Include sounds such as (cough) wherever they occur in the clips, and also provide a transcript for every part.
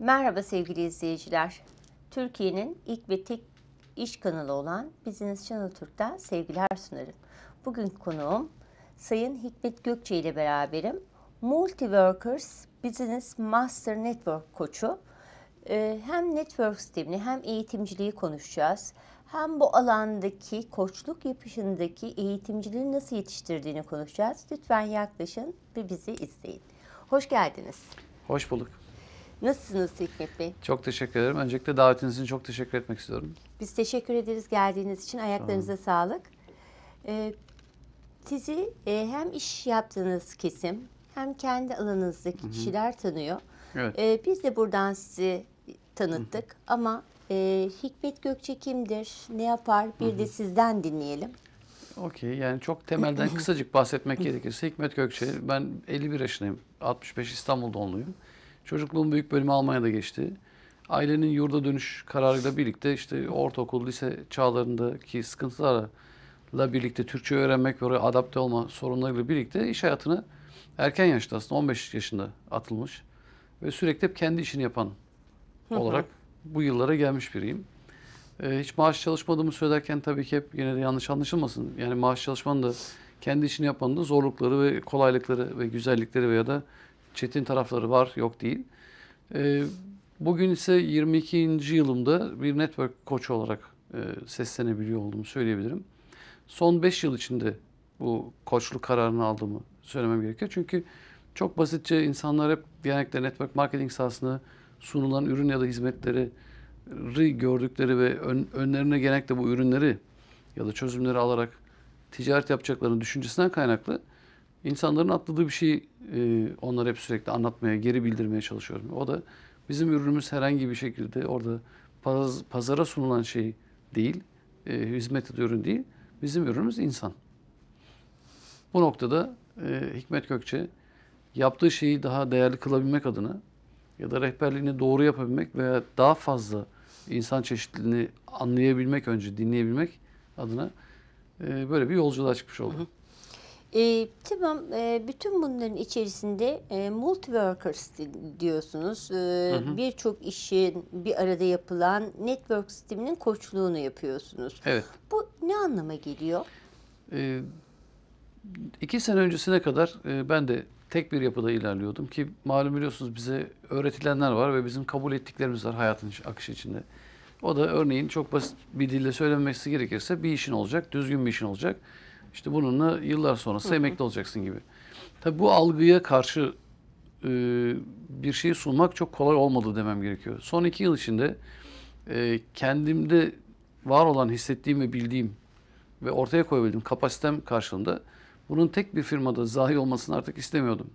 Merhaba sevgili izleyiciler. Türkiye'nin ilk ve tek iş kanalı olan Business Channel Türk'ten sevgiler sunarım. Bugün konuğum Sayın Hikmet Gökçe ile beraberim. Multiworkers Business Master Network koçu. Ee, hem network sistemini hem eğitimciliği konuşacağız. Hem bu alandaki koçluk yapışındaki eğitimciliği nasıl yetiştirdiğini konuşacağız. Lütfen yaklaşın ve bizi izleyin. Hoş geldiniz. Hoş bulduk. Nasılsınız Hikmet Bey? Çok teşekkür ederim. Öncelikle davetiniz için çok teşekkür etmek istiyorum. Biz teşekkür ederiz geldiğiniz için. Ayaklarınıza sağlık. Ee, sizi e, hem iş yaptığınız kesim hem kendi alanınızdaki kişiler tanıyor. Evet. Ee, biz de buradan sizi tanıttık ama e, Hikmet Gökçe kimdir, ne yapar bir de sizden dinleyelim. Okey yani çok temelden (clears throat) kısacık bahsetmek gerekirse Hikmet Gökçe ben 51 yaşındayım. 65 İstanbul doğumluyum. Çocukluğum büyük bölümü Almanya'da geçti. Ailenin yurda dönüş kararıyla birlikte işte ortaokul, lise çağlarındaki sıkıntılarla birlikte Türkçe öğrenmek ve oraya adapte olma sorunlarıyla birlikte iş hayatını erken yaşta aslında 15 yaşında atılmış ve sürekli hep kendi işini yapan olarak bu yıllara gelmiş biriyim. Ee, hiç maaş çalışmadığımı söylerken tabii ki hep yine de yanlış anlaşılmasın. Yani maaş çalışmanın da kendi işini yapmanın da zorlukları ve kolaylıkları ve güzellikleri veya da çetin tarafları var, yok değil. E, bugün ise 22. yılımda bir network koçu olarak e, seslenebiliyor olduğumu söyleyebilirim. Son 5 yıl içinde bu koçluk kararını aldığımı söylemem gerekiyor. Çünkü çok basitçe insanlar hep genellikle network marketing sahasında sunulan ürün ya da hizmetleri gördükleri ve ön, önlerine genellikle bu ürünleri ya da çözümleri alarak ticaret yapacaklarının düşüncesinden kaynaklı İnsanların atladığı bir şeyi e, onlara hep sürekli anlatmaya, geri bildirmeye çalışıyorum. O da bizim ürünümüz herhangi bir şekilde orada paz, pazara sunulan şey değil, e, hizmet ürün değil. Bizim ürünümüz insan. Bu noktada e, Hikmet Gökçe yaptığı şeyi daha değerli kılabilmek adına ya da rehberliğini doğru yapabilmek veya daha fazla insan çeşitliliğini anlayabilmek önce, dinleyebilmek adına e, böyle bir yolculuğa çıkmış oldu. Hı hı. E, tamam e, bütün bunların içerisinde e, multi-workers diyorsunuz. E, Birçok işin bir arada yapılan network sisteminin koçluğunu yapıyorsunuz. Evet. Bu ne anlama geliyor? E, iki sene öncesine kadar e, ben de tek bir yapıda ilerliyordum ki malum biliyorsunuz bize öğretilenler var ve bizim kabul ettiklerimiz var hayatın akışı içinde. O da örneğin çok basit bir dille söylenmesi gerekirse bir işin olacak, düzgün bir işin olacak işte bununla yıllar sonrası hı hı. emekli olacaksın gibi. Tabii bu algıya karşı e, bir şey sunmak çok kolay olmadı demem gerekiyor. Son iki yıl içinde e, kendimde var olan hissettiğim ve bildiğim ve ortaya koyabildiğim kapasitem karşılığında bunun tek bir firmada zahi olmasını artık istemiyordum.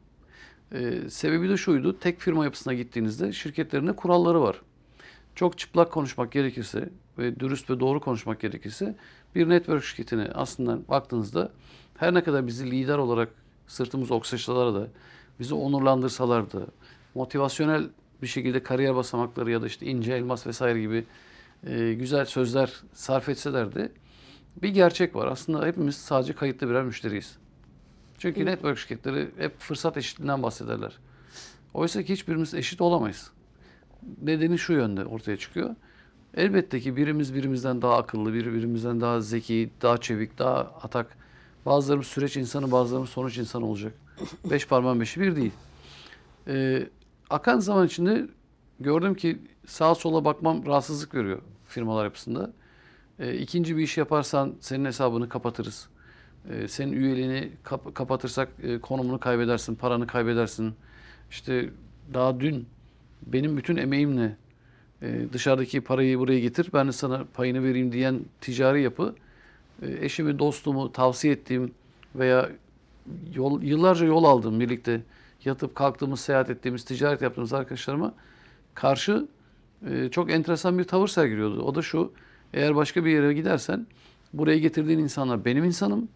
Ee, sebebi de şuydu, tek firma yapısına gittiğinizde şirketlerinde kuralları var. Çok çıplak konuşmak gerekirse ve dürüst ve doğru konuşmak gerekirse bir network şirketine aslında baktığınızda her ne kadar bizi lider olarak sırtımız oksaçlalar da, bizi onurlandırsalar da, motivasyonel bir şekilde kariyer basamakları ya da işte ince elmas vesaire gibi e, güzel sözler sarf etseler de bir gerçek var. Aslında hepimiz sadece kayıtlı birer müşteriyiz. Çünkü evet. network şirketleri hep fırsat eşitliğinden bahsederler. Oysa ki hiçbirimiz eşit olamayız. Nedeni şu yönde ortaya çıkıyor. Elbette ki birimiz birimizden daha akıllı, birbirimizden daha zeki, daha çevik, daha atak. Bazılarımız süreç insanı, bazılarımız sonuç insanı olacak. (laughs) Beş parmağın beşi bir değil. Ee, akan zaman içinde gördüm ki sağa sola bakmam rahatsızlık veriyor firmalar yapısında. Ee, ikinci bir iş yaparsan senin hesabını kapatırız. Ee, senin üyeliğini kap kapatırsak e, konumunu kaybedersin, paranı kaybedersin. İşte daha dün benim bütün emeğimle e, dışarıdaki parayı buraya getir ben de sana payını vereyim diyen ticari yapı e, eşimi, dostumu tavsiye ettiğim veya yol, yıllarca yol aldığım birlikte yatıp kalktığımız, seyahat ettiğimiz, ticaret yaptığımız arkadaşlarıma karşı e, çok enteresan bir tavır sergiliyordu. O da şu, eğer başka bir yere gidersen buraya getirdiğin insanlar benim insanım,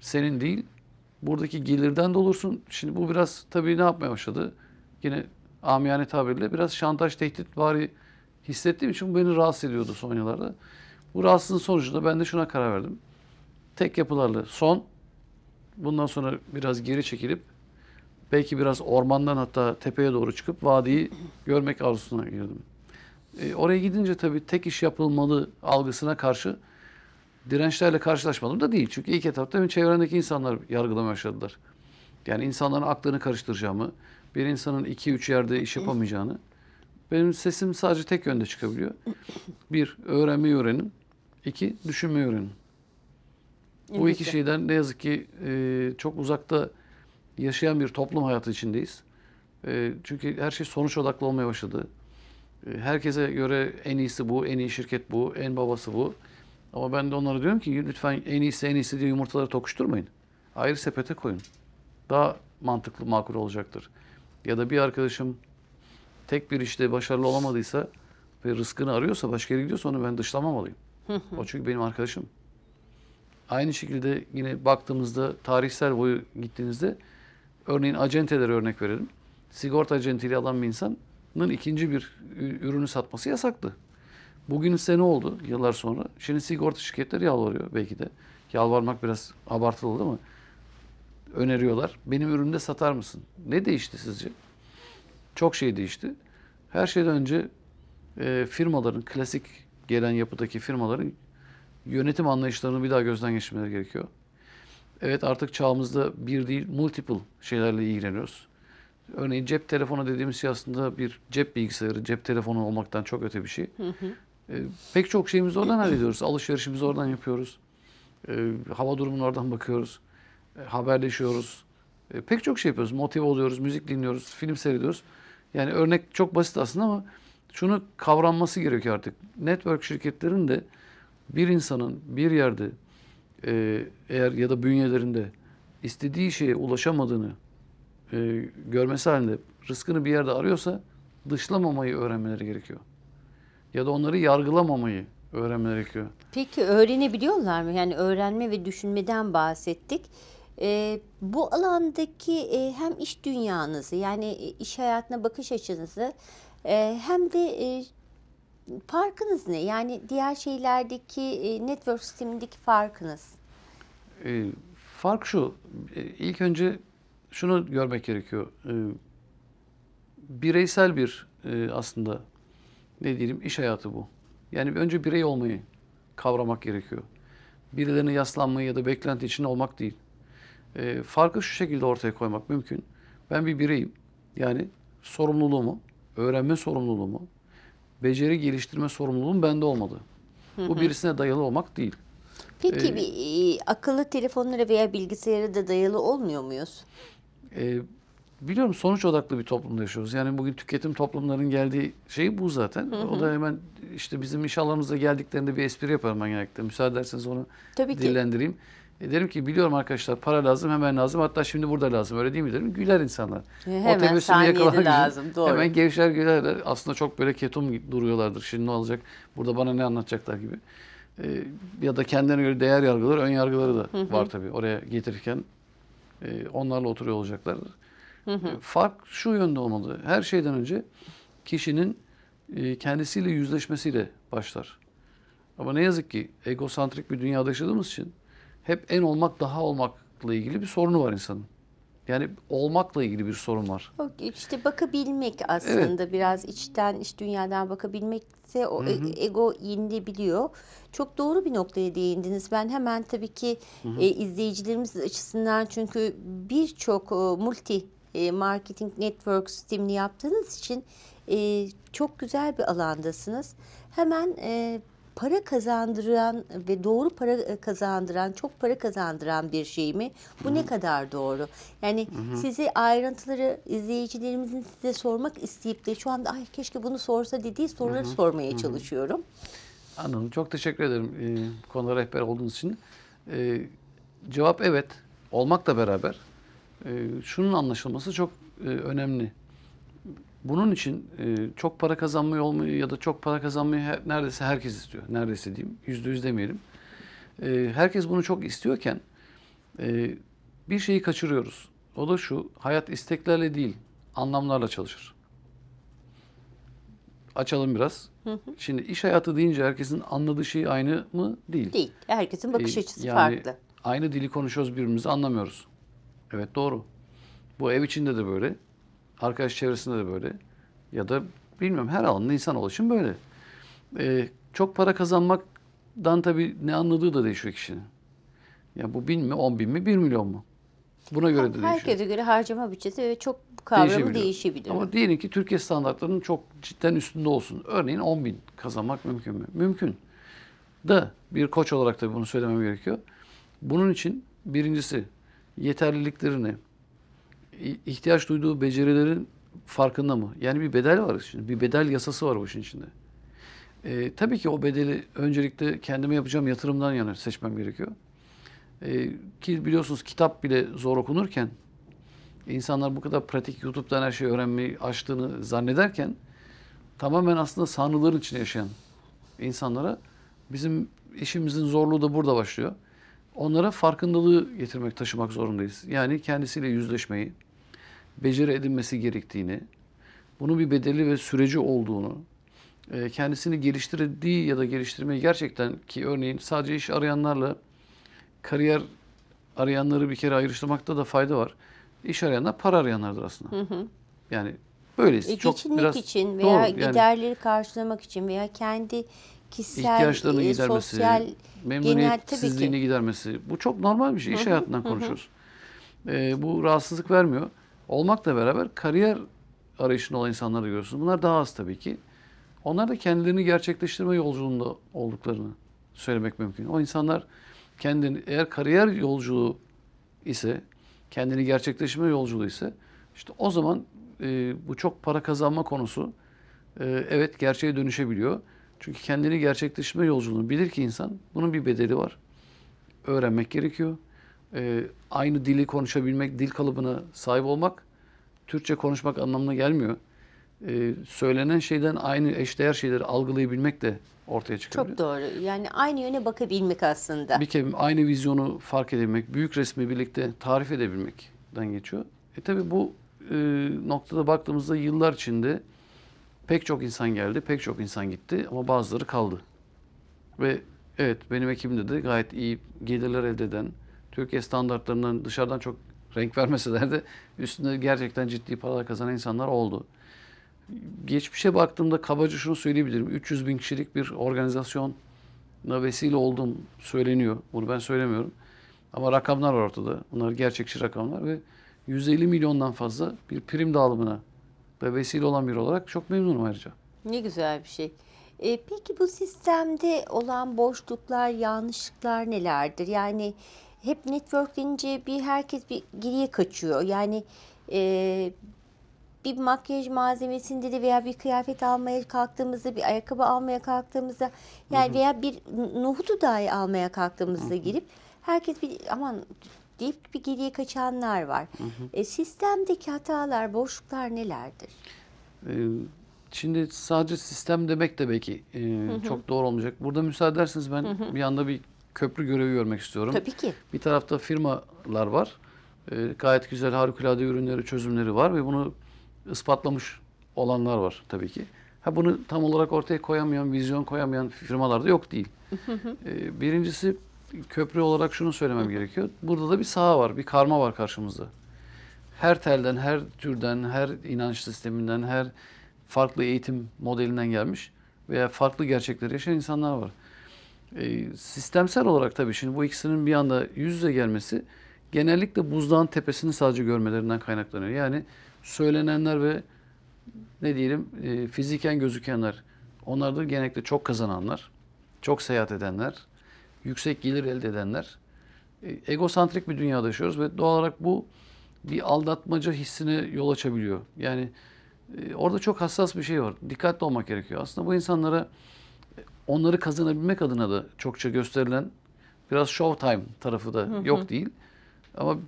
senin değil. Buradaki gelirden de olursun. Şimdi bu biraz tabii ne yapmaya başladı? Yine amiyane tabirle biraz şantaj tehdit bari hissettiğim için bu beni rahatsız ediyordu son yıllarda. Bu rahatsızlığın sonucunda ben de şuna karar verdim. Tek yapılarla son, bundan sonra biraz geri çekilip belki biraz ormandan hatta tepeye doğru çıkıp vadiyi görmek arzusuna girdim. E, oraya gidince tabii tek iş yapılmalı algısına karşı dirençlerle karşılaşmadım da değil. Çünkü ilk etapta benim çevrendeki insanlar yargılamaya başladılar. Yani insanların aklını karıştıracağımı, bir insanın iki üç yerde iş yapamayacağını. Benim sesim sadece tek yönde çıkabiliyor. Bir, öğrenmeyi öğrenin. İki, düşünmeyi öğrenin. Bu iki şeyden ne yazık ki e, çok uzakta yaşayan bir toplum hayatı içindeyiz. E, çünkü her şey sonuç odaklı olmaya başladı. E, herkese göre en iyisi bu, en iyi şirket bu, en babası bu. Ama ben de onlara diyorum ki lütfen en iyisi en iyisi diye yumurtaları tokuşturmayın. Ayrı sepete koyun. Daha mantıklı, makul olacaktır ya da bir arkadaşım tek bir işte başarılı olamadıysa ve rızkını arıyorsa başka yere gidiyorsa onu ben dışlamamalıyım. o çünkü benim arkadaşım. Aynı şekilde yine baktığımızda tarihsel boyu gittiğinizde örneğin acentelere örnek verelim. Sigorta acenteliği alan bir insanın ikinci bir ürünü satması yasaktı. Bugün ise ne oldu yıllar sonra? Şimdi sigorta şirketleri yalvarıyor belki de. Yalvarmak biraz abartılı değil mi? öneriyorlar. Benim ürünümde satar mısın? Ne değişti sizce? Çok şey değişti. Her şeyden önce e, firmaların, klasik gelen yapıdaki firmaların yönetim anlayışlarını bir daha gözden geçirmeleri gerekiyor. Evet artık çağımızda bir değil multiple şeylerle ilgileniyoruz. Örneğin cep telefonu dediğimiz şey aslında bir cep bilgisayarı, cep telefonu olmaktan çok öte bir şey. Hı hı. E, pek çok şeyimizi oradan hallediyoruz. Alışverişimizi oradan yapıyoruz. E, hava durumunu oradan bakıyoruz. E, haberleşiyoruz. E, pek çok şey yapıyoruz. Motive oluyoruz, müzik dinliyoruz, film seyrediyoruz. Yani örnek çok basit aslında ama şunu kavranması gerekiyor artık. Network şirketlerin de bir insanın bir yerde e, eğer ya da bünyelerinde istediği şeye ulaşamadığını e, görmesi halinde rızkını bir yerde arıyorsa dışlamamayı öğrenmeleri gerekiyor. Ya da onları yargılamamayı öğrenmeleri gerekiyor. Peki öğrenebiliyorlar mı? Yani öğrenme ve düşünmeden bahsettik. E, bu alandaki e, hem iş dünyanızı yani e, iş hayatına bakış açınızı e, hem de e, farkınız ne? Yani diğer şeylerdeki e, network sistemindeki farkınız. E, fark şu, e, ilk önce şunu görmek gerekiyor. E, bireysel bir e, aslında ne diyelim iş hayatı bu. Yani önce birey olmayı kavramak gerekiyor. Birilerine yaslanmayı ya da beklenti içinde olmak değil. E, farkı şu şekilde ortaya koymak mümkün. Ben bir bireyim. Yani sorumluluğumu, öğrenme sorumluluğumu, beceri geliştirme sorumluluğum bende olmadı. Bu birisine dayalı olmak değil. Peki ee, bir, e, akıllı telefonlara veya bilgisayara da dayalı olmuyor muyuz? E, biliyorum sonuç odaklı bir toplumda yaşıyoruz. Yani bugün tüketim toplumlarının geldiği şey bu zaten. Hı hı. O da hemen işte bizim inşallahımıza geldiklerinde bir espri yaparım ben genellikle. Müsaade ederseniz onu Tabii dillendireyim. Ki. E derim ki biliyorum arkadaşlar para lazım hemen lazım hatta şimdi burada lazım öyle değil mi derim. Güler insanlar. E, hemen o tebessümü yakalamak lazım, doğru. hemen gevşer gülerler. Aslında çok böyle ketum duruyorlardır. Şimdi ne olacak burada bana ne anlatacaklar gibi. E, ya da kendilerine göre değer yargıları, ön yargıları da hı hı. var tabii. Oraya getirirken e, onlarla oturuyor olacaklardır. Hı hı. E, fark şu yönde olmalı. Her şeyden önce kişinin e, kendisiyle yüzleşmesiyle başlar. Ama ne yazık ki egosantrik bir dünyada yaşadığımız için hep en olmak daha olmakla ilgili bir sorunu var insanın. Yani olmakla ilgili bir sorun var. İşte bakabilmek aslında evet. biraz içten iç dünyadan bakabilmekse o hı e, hı. ego yenilebiliyor. Çok doğru bir noktaya değindiniz. Ben hemen tabii ki hı hı. E, izleyicilerimiz açısından çünkü birçok e, multi e, marketing network sistemini yaptığınız için e, çok güzel bir alandasınız. Hemen e, para kazandıran ve doğru para e, kazandıran, çok para kazandıran bir şey mi? Bu Hı-hı. ne kadar doğru? Yani Hı-hı. sizi ayrıntıları izleyicilerimizin size sormak isteyip de şu anda ay keşke bunu sorsa dediği soruları Hı-hı. sormaya Hı-hı. çalışıyorum. Anladım. Çok teşekkür ederim ee, konuda rehber olduğunuz için. Ee, cevap evet. Olmakla beraber e, şunun anlaşılması çok e, önemli. Bunun için e, çok para kazanmayı olmayı ya da çok para kazanmayı her, neredeyse herkes istiyor. Neredeyse diyeyim, yüzde yüz demeyelim. E, herkes bunu çok istiyorken e, bir şeyi kaçırıyoruz. O da şu, hayat isteklerle değil, anlamlarla çalışır. Açalım biraz. Hı hı. Şimdi iş hayatı deyince herkesin anladığı şey aynı mı? Değil. Değil. Herkesin e, bakış açısı yani farklı. Aynı dili konuşuyoruz birbirimizi anlamıyoruz. Evet doğru. Bu ev içinde de böyle. Arkadaş çevresinde de böyle. Ya da bilmiyorum her alanda insan için böyle. Ee, çok para kazanmaktan tabii ne anladığı da değişiyor kişinin. Ya bu bin mi, on bin mi, bir milyon mu? Buna göre de değişiyor. Herkese göre harcama bütçesi çok kavramı değişebilir. değişebilir. Ama diyelim ki Türkiye standartlarının çok cidden üstünde olsun. Örneğin 10 bin kazanmak mümkün mü? Mümkün. Da bir koç olarak da bunu söylemem gerekiyor. Bunun için birincisi yeterliliklerini, ihtiyaç duyduğu becerilerin farkında mı? Yani bir bedel var şimdi. Bir bedel yasası var bu işin içinde. E, tabii ki o bedeli öncelikle kendime yapacağım yatırımdan yana seçmem gerekiyor. E, ki biliyorsunuz kitap bile zor okunurken insanlar bu kadar pratik YouTube'dan her şeyi öğrenmeyi açtığını zannederken tamamen aslında sanrıların içinde yaşayan insanlara bizim işimizin zorluğu da burada başlıyor. Onlara farkındalığı getirmek, taşımak zorundayız. Yani kendisiyle yüzleşmeyi, beceri edinmesi gerektiğini, bunun bir bedeli ve süreci olduğunu, e, kendisini geliştirdiği ya da geliştirmeyi gerçekten ki örneğin sadece iş arayanlarla kariyer arayanları bir kere ayrıştırmakta da fayda var. İş arayanlar para arayanlardır aslında. Hı hı. Yani böylesi. E, çok biraz için veya doğru, giderleri yani, karşılamak için veya kendi kişisel, ihtiyaçlarını e, gidermesi, sosyal, memnuniyetsizliğini genel, gidermesi. Bu çok normal bir şey. İş hı hı, hayatından hı. konuşuyoruz. E, bu rahatsızlık vermiyor olmakla beraber kariyer arayışında olan insanları görüyorsunuz. Bunlar daha az tabii ki. Onlar da kendilerini gerçekleştirme yolculuğunda olduklarını söylemek mümkün. O insanlar kendini eğer kariyer yolculuğu ise, kendini gerçekleştirme yolculuğu ise işte o zaman e, bu çok para kazanma konusu e, evet gerçeğe dönüşebiliyor. Çünkü kendini gerçekleştirme yolculuğunu bilir ki insan bunun bir bedeli var. Öğrenmek gerekiyor e, aynı dili konuşabilmek, dil kalıbına sahip olmak Türkçe konuşmak anlamına gelmiyor. E, söylenen şeyden aynı eşdeğer şeyleri algılayabilmek de ortaya çıkabiliyor. Çok doğru. Yani aynı yöne bakabilmek aslında. Bir kere aynı vizyonu fark edebilmek, büyük resmi birlikte tarif edebilmekten geçiyor. E tabi bu e, noktada baktığımızda yıllar içinde pek çok insan geldi, pek çok insan gitti ama bazıları kaldı. Ve evet benim ekibimde de gayet iyi gelirler elde eden, Türkiye standartlarından dışarıdan çok renk vermeseler de üstünde gerçekten ciddi paralar kazanan insanlar oldu. Geçmişe baktığımda kabaca şunu söyleyebilirim. 300 bin kişilik bir organizasyona vesile olduğum söyleniyor. Bunu ben söylemiyorum. Ama rakamlar var ortada. Bunlar gerçekçi rakamlar ve 150 milyondan fazla bir prim dağılımına da vesile olan biri olarak çok memnunum ayrıca. Ne güzel bir şey. E, peki bu sistemde olan boşluklar, yanlışlıklar nelerdir? Yani hep network deyince bir herkes bir geriye kaçıyor. Yani e, bir makyaj malzemesinde de veya bir kıyafet almaya kalktığımızda, bir ayakkabı almaya kalktığımızda yani hı hı. veya bir nohutu dahi almaya kalktığımızda hı hı. girip herkes bir aman deyip bir geriye kaçanlar var. E, sistemdeki hatalar, boşluklar nelerdir? E, şimdi sadece sistem demek de belki e, çok doğru olmayacak. Burada müsaade ederseniz ben hı hı. bir anda bir köprü görevi görmek istiyorum. Tabii ki. Bir tarafta firmalar var. E, gayet güzel harikulade ürünleri, çözümleri var ve bunu ispatlamış olanlar var tabii ki. Ha bunu tam olarak ortaya koyamayan, vizyon koyamayan firmalarda yok değil. (laughs) e, birincisi köprü olarak şunu söylemem gerekiyor. Burada da bir saha var, bir karma var karşımızda. Her telden, her türden, her inanç sisteminden, her farklı eğitim modelinden gelmiş veya farklı gerçekleri yaşayan insanlar var. E, sistemsel olarak tabii şimdi bu ikisinin bir anda yüz yüze gelmesi genellikle buzdağın tepesini sadece görmelerinden kaynaklanıyor. Yani söylenenler ve ne diyelim e, fiziken gözükenler onlar da genellikle çok kazananlar, çok seyahat edenler, yüksek gelir elde edenler. E, egosantrik bir dünyada yaşıyoruz ve doğal olarak bu bir aldatmaca hissine yol açabiliyor. Yani e, orada çok hassas bir şey var. Dikkatli olmak gerekiyor. Aslında bu insanlara onları kazanabilmek adına da çokça gösterilen biraz showtime tarafı da yok hı hı. değil. Ama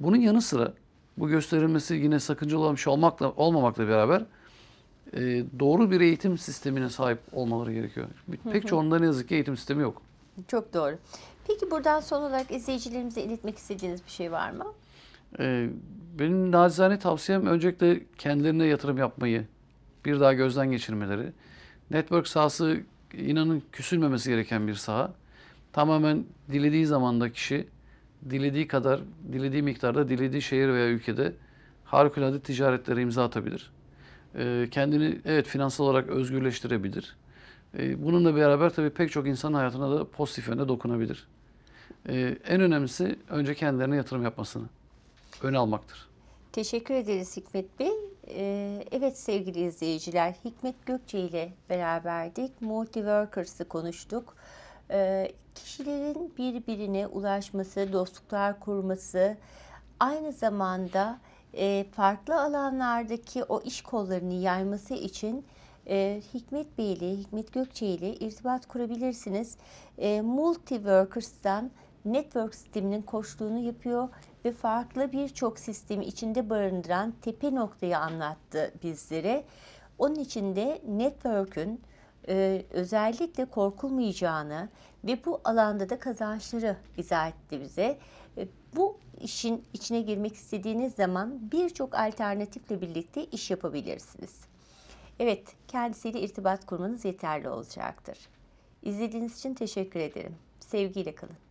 bunun yanı sıra bu gösterilmesi yine sakıncalı olan şey olmakla, olmamakla beraber e, doğru bir eğitim sistemine sahip olmaları gerekiyor. Pek hı hı. çoğunda ne yazık ki eğitim sistemi yok. Çok doğru. Peki buradan son olarak izleyicilerimize iletmek istediğiniz bir şey var mı? Ee, benim nacizane tavsiyem öncelikle kendilerine yatırım yapmayı, bir daha gözden geçirmeleri. Network sahası inanın küsülmemesi gereken bir saha. Tamamen dilediği zamanda kişi dilediği kadar, dilediği miktarda, dilediği şehir veya ülkede harikulade ticaretlere imza atabilir. Ee, kendini evet finansal olarak özgürleştirebilir. E, bununla beraber tabii pek çok insanın hayatına da pozitif yönde dokunabilir. Ee, en önemlisi önce kendilerine yatırım yapmasını ön almaktır. Teşekkür ederiz Hikmet Bey. Ee, evet sevgili izleyiciler, Hikmet Gökçe ile beraberdik. Multiworkers'ı konuştuk. Ee, kişilerin birbirine ulaşması, dostluklar kurması, aynı zamanda e, farklı alanlardaki o iş kollarını yayması için e, Hikmet Bey ile, Hikmet Gökçe ile irtibat kurabilirsiniz. E, Multiworkers'tan Network sisteminin koştuğunu yapıyor ve farklı birçok sistemi içinde barındıran tepe noktayı anlattı bizlere. Onun içinde de network'ün e, özellikle korkulmayacağını ve bu alanda da kazançları izah etti bize. E, bu işin içine girmek istediğiniz zaman birçok alternatifle birlikte iş yapabilirsiniz. Evet, kendisiyle irtibat kurmanız yeterli olacaktır. İzlediğiniz için teşekkür ederim. Sevgiyle kalın.